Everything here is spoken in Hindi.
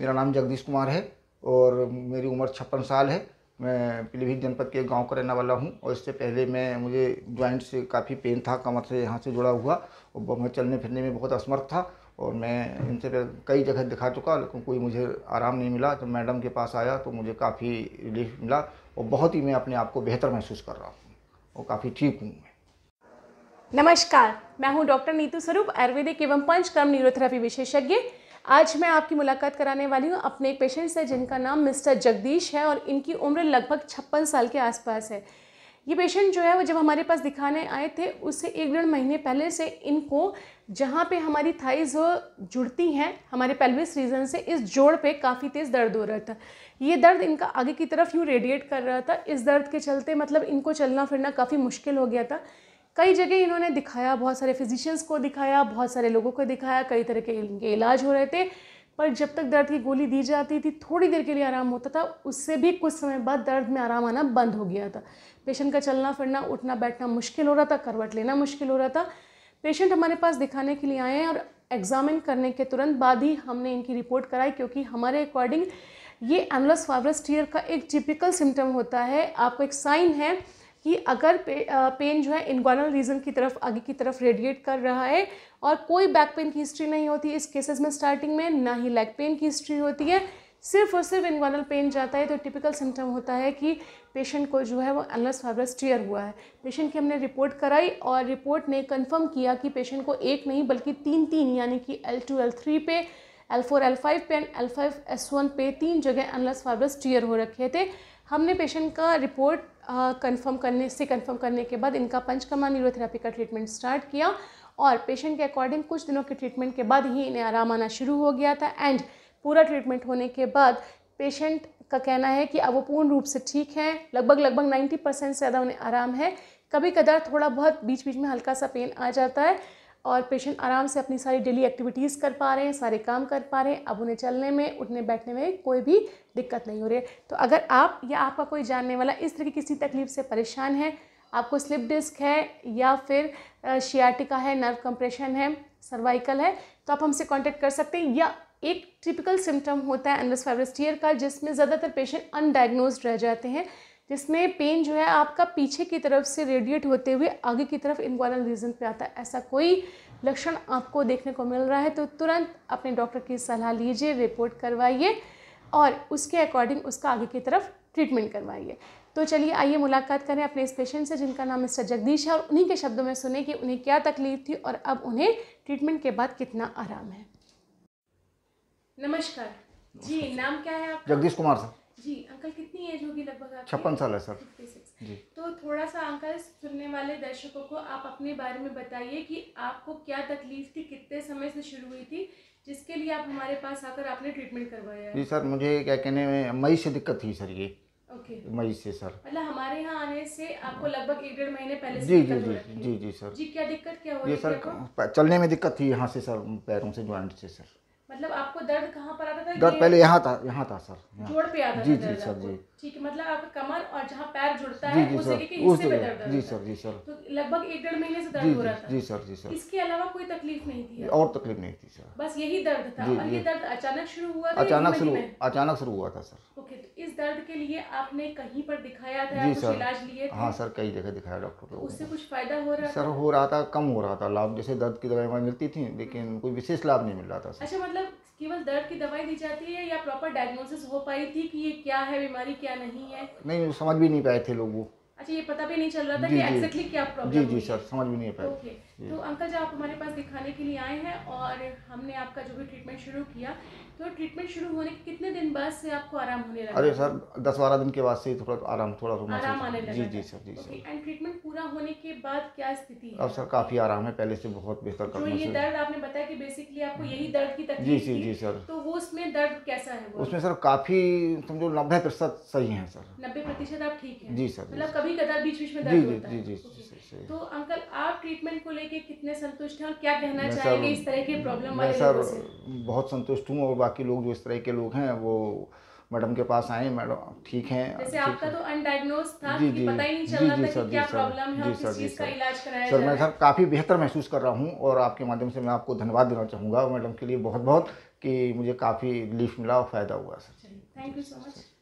मेरा नाम जगदीश कुमार है और मेरी उम्र छप्पन साल है मैं पीलीभीत जनपद के गांव का रहने वाला हूं और इससे पहले मैं मुझे ज्वाइंट से काफ़ी पेन था कमर से यहाँ से जुड़ा हुआ और मैं चलने फिरने में बहुत असमर्थ था और मैं इनसे कई जगह दिखा चुका लेकिन कोई मुझे आराम नहीं मिला जब मैडम के पास आया तो मुझे काफ़ी रिलीफ मिला और बहुत ही मैं अपने आप को बेहतर महसूस कर रहा हूँ और काफ़ी ठीक हूँ मैं नमस्कार मैं हूँ डॉक्टर नीतू स्वरूप आयुर्वेदिक एवं पंचकर्म न्यूरोथेरेपी विशेषज्ञ आज मैं आपकी मुलाकात कराने वाली हूँ अपने एक पेशेंट से जिनका नाम मिस्टर जगदीश है और इनकी उम्र लगभग छप्पन साल के आसपास है ये पेशेंट जो है वो जब हमारे पास दिखाने आए थे उससे एक डेढ़ महीने पहले से इनको जहाँ पे हमारी थाइज जुड़ती हैं हमारे पेल्विस रीजन से इस जोड़ पे काफ़ी तेज़ दर्द हो रहा था ये दर्द इनका आगे की तरफ यूँ रेडिएट कर रहा था इस दर्द के चलते मतलब इनको चलना फिरना काफ़ी मुश्किल हो गया था कई जगह इन्होंने दिखाया बहुत सारे फिजिशियंस को दिखाया बहुत सारे लोगों को दिखाया कई तरह के इनके इलाज हो रहे थे पर जब तक दर्द की गोली दी जाती थी थोड़ी देर के लिए आराम होता था उससे भी कुछ समय बाद दर्द में आराम आना बंद हो गया था पेशेंट का चलना फिरना उठना बैठना मुश्किल हो रहा था करवट लेना मुश्किल हो रहा था पेशेंट हमारे पास दिखाने के लिए आए हैं और एग्ज़ामिन करने के तुरंत बाद ही हमने इनकी रिपोर्ट कराई क्योंकि हमारे अकॉर्डिंग ये एनलस फाइब्रस टीयर का एक टिपिकल सिम्टम होता है आपको एक साइन है कि अगर पे, पेन जो है इनगोनल रीजन की तरफ आगे की तरफ रेडिएट कर रहा है और कोई बैक पेन की हिस्ट्री नहीं होती इस केसेस में स्टार्टिंग में ना ही लेग पेन की हिस्ट्री होती है सिर्फ और सिर्फ इनगोनल पेन जाता है तो टिपिकल सिम्टम होता है कि पेशेंट को जो है वो एनलस फाइब्रस टीयर हुआ है पेशेंट की हमने रिपोर्ट कराई और रिपोर्ट ने कंफर्म किया कि पेशेंट को एक नहीं बल्कि तीन तीन यानी कि एल टू एल थ्री पे एल फोर एल फाइव पे and L five S one पे तीन जगह अनलस फाइबरस टीयर हो रखे थे हमने पेशेंट का रिपोर्ट कंफर्म करने से कंफर्म करने के बाद इनका पंचकर्मा न्यूरोथेरेपी का ट्रीटमेंट स्टार्ट किया और पेशेंट के अकॉर्डिंग कुछ दिनों के ट्रीटमेंट के बाद ही इन्हें आराम आना शुरू हो गया था एंड पूरा ट्रीटमेंट होने के बाद पेशेंट का कहना है कि अब वो पूर्ण रूप से ठीक हैं लगभग लगभग 90 परसेंट से ज़्यादा उन्हें आराम है कभी कदार थोड़ा बहुत बीच बीच में हल्का सा पेन आ जाता है और पेशेंट आराम से अपनी सारी डेली एक्टिविटीज़ कर पा रहे हैं सारे काम कर पा रहे हैं अब उन्हें चलने में उठने बैठने में कोई भी दिक्कत नहीं हो रही है तो अगर आप या आपका कोई जानने वाला इस तरह की किसी तकलीफ़ से परेशान है आपको स्लिप डिस्क है या फिर शियाटिका है नर्व कंप्रेशन है सर्वाइकल है तो आप हमसे कांटेक्ट कर सकते हैं या एक टिपिकल सिम्टम होता है एनवस फाइब्रस्टियर का जिसमें ज़्यादातर पेशेंट अनडायग्नोज रह जाते हैं जिसमें पेन जो है आपका पीछे की तरफ से रेडिएट होते हुए आगे की तरफ इनगोनल रीजन पे आता है ऐसा कोई लक्षण आपको देखने को मिल रहा है तो तुरंत अपने डॉक्टर की सलाह लीजिए रिपोर्ट करवाइए और उसके अकॉर्डिंग उसका आगे की तरफ ट्रीटमेंट करवाइए तो चलिए आइए मुलाकात करें अपने इस पेशेंट से जिनका नाम मिस्टर जगदीश है और उन्हीं के शब्दों में सुने कि उन्हें क्या तकलीफ थी और अब उन्हें ट्रीटमेंट के बाद कितना आराम है नमस्कार जी नाम क्या है आपका जगदीश कुमार सर जी अंकल कितनी एज होगी लगभग छप्पन साल है सर जी तो थोड़ा सा अंकल सुनने वाले दर्शकों को आप अपने बारे में बताइए कि आपको क्या तकलीफ थी कितने समय से शुरू हुई थी जिसके लिए आप हमारे पास आकर आपने ट्रीटमेंट करवाया जी सर मुझे क्या कहने में मई से दिक्कत थी सर ये ओके okay. मई से सर मतलब हमारे यहाँ आने से आपको लगभग एक डेढ़ महीने पहले से जी जी जी जी जी सर जी क्या दिक्कत क्या हो रही सर चलने में दिक्कत थी यहाँ से सर पैरों से ज्वाइंट से सर मतलब आपको दर्द कहाँ पर आता था दर्द पहले यहाँ था यहाँ था सर जोड़ पे आता जी था जी सर जी ठीक है मतलब आपका कमर और जहाँ पैर जुड़ता है उस जगह के हिस्से पे दर्द जी सर जी सर तो लगभग एक डेढ़ महीने से दर्द हो रहा था जी सर जी सर इसके अलावा कोई तकलीफ नहीं थी और तकलीफ नहीं थी सर बस यही दर्द था और ये दर्द अचानक शुरू हुआ था अचानक शुरू अचानक शुरू हुआ था सर ओके तो इस दर्द के लिए आपने कहीं पर दिखाया था कुछ इलाज लिए हाँ सर कई जगह दिखाया डॉक्टर को उससे कुछ फायदा हो रहा सर हो रहा था कम हो रहा था लाभ जैसे दर्द की दवाई मिलती थी लेकिन हम्म। कोई विशेष लाभ नहीं मिल रहा था अच्छा मतलब केवल दर्द की दवाई दी जाती है या प्रॉपर डायग्नोसिस हो पाई थी कि ये क्या है बीमारी क्या नहीं है नहीं समझ भी नहीं पाए थे लोग वो अच्छा ये पता भी नहीं चल रहा था कि एक्जैक्टली क्या प्रॉब्लम जी जी सर समझ भी नहीं पाए ओके तो अंकल जी आप हमारे पास दिखाने के लिए आए हैं और हमने आपका जो भी ट्रीटमेंट शुरू किया तो ट्रीटमेंट शुरू होने के कितने दिन बाद से आपको आराम होने लगा अरे सर दस बारह दिन के बाद से थोड़ा आराम थोड़ा आराम आने लगा जी जी सर जी सर एंड ट्रीटमेंट पूरा होने के बाद क्या स्थिति है अब सर काफ़ी आराम है पहले से बहुत बेहतर जो ये दर्द आपने बताया कि बेसिकली आपको यही दर्द की तकलीफ जी जी जी सर तो वो उसमें दर्द कैसा है उसमें सर काफ़ी समझो नब्बे प्रतिशत सही है सर नब्बे प्रतिशत आप ठीक है जी सर मतलब कभी कदर बीच बीच में दर्द होता है जी जी तो अंकल आप ट्रीटमेंट को लेकर कितने संतुष्ट हैं और क्या कहना चाहेंगे इस तरह के प्रॉब्लम सर बहुत संतुष्ट हूँ और बाकी लोग जो इस तरह के लोग हैं वो मैडम के पास आए मैडम ठीक हैं जैसे आपका तो अनडायग्नोज था जी जी पता ही नहीं चल रहा था कि क्या प्रॉब्लम है जी सर जी सर सर मैं सर काफ़ी बेहतर महसूस कर रहा हूँ और आपके माध्यम से मैं आपको धन्यवाद देना चाहूँगा मैडम के लिए बहुत बहुत कि मुझे काफ़ी रिलीफ मिला और फ़ायदा हुआ sir thank you so much